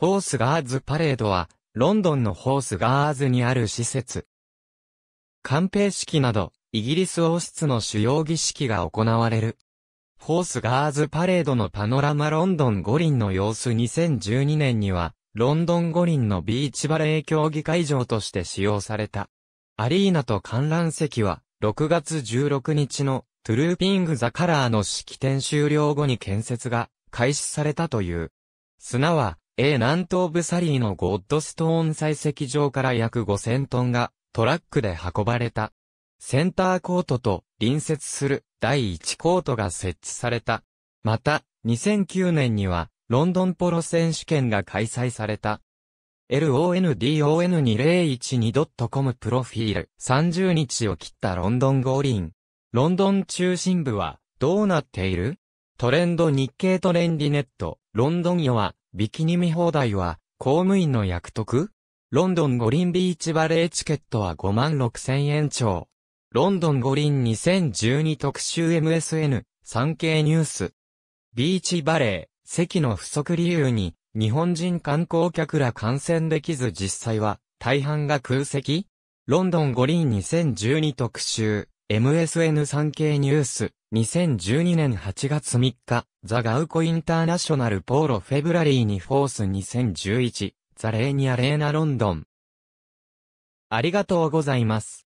ホースガーズパレードは、ロンドンのホースガーズにある施設。官兵式など、イギリス王室の主要儀式が行われる。ホースガーズパレードのパノラマロンドン五輪の様子2012年には、ロンドン五輪のビーチバレー競技会場として使用された。アリーナと観覧席は、6月16日のトゥルーピング・ザ・カラーの式典終了後に建設が開始されたという。砂は A 南東部サリーのゴッドストーン採石場から約5000トンがトラックで運ばれた。センターコートと隣接する第1コートが設置された。また、2009年にはロンドンポロ選手権が開催された。london2012.com プロフィール30日を切ったロンドン五輪。ロンドン中心部はどうなっているトレンド日経トレンディネット、ロンドン世はビキニ見放題は、公務員の役得ロンドン五輪ビーチバレーチケットは5万6千円超。ロンドン五輪2012特集 MSN、産経ニュース。ビーチバレー、席の不足理由に、日本人観光客ら感染できず実際は、大半が空席ロンドン五輪2012特集、MSN 産経ニュース、2012年8月3日。ザ・ガウコ・インターナショナル・ポーロ・フェブラリーにフォース2011、ザ・レーニア・レーナ・ロンドン。ありがとうございます。